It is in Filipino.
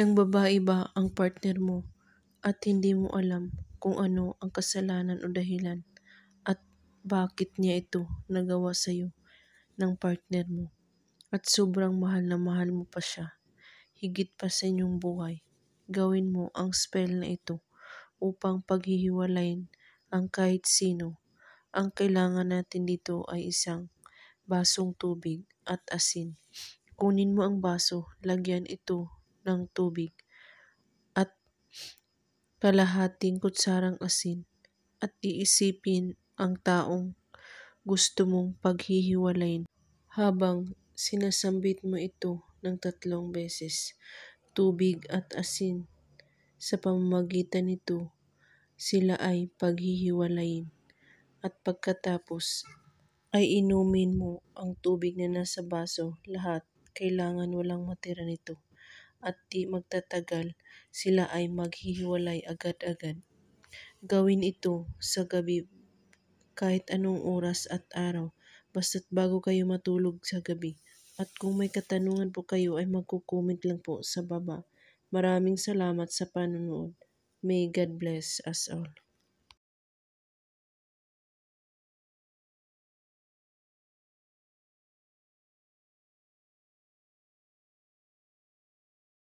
ng babae ba ang partner mo at hindi mo alam kung ano ang kasalanan o dahilan at bakit niya ito nagawa sa iyo ng partner mo at sobrang mahal na mahal mo pa siya higit pa sa inyong buhay. Gawin mo ang spell na ito upang paghihiwalayin ang kahit sino. Ang kailangan natin dito ay isang basong tubig at asin. Kunin mo ang baso, lagyan ito ng tubig at kalahating kutsarang asin at iisipin ang taong gusto mong paghihiwalayin habang sinasambit mo ito ng tatlong beses tubig at asin. Sa pamamagitan nito, sila ay paghihiwalayin at pagkatapos ay inumin mo ang tubig na nasa baso lahat kailangan walang matira nito at di magtatagal sila ay maghihiwalay agad-agad. Gawin ito sa gabi kahit anong oras at araw basta't bago kayo matulog sa gabi. At kung may katanungan po kayo ay magkukomment lang po sa baba. Maraming salamat sa panonood. May God bless us all.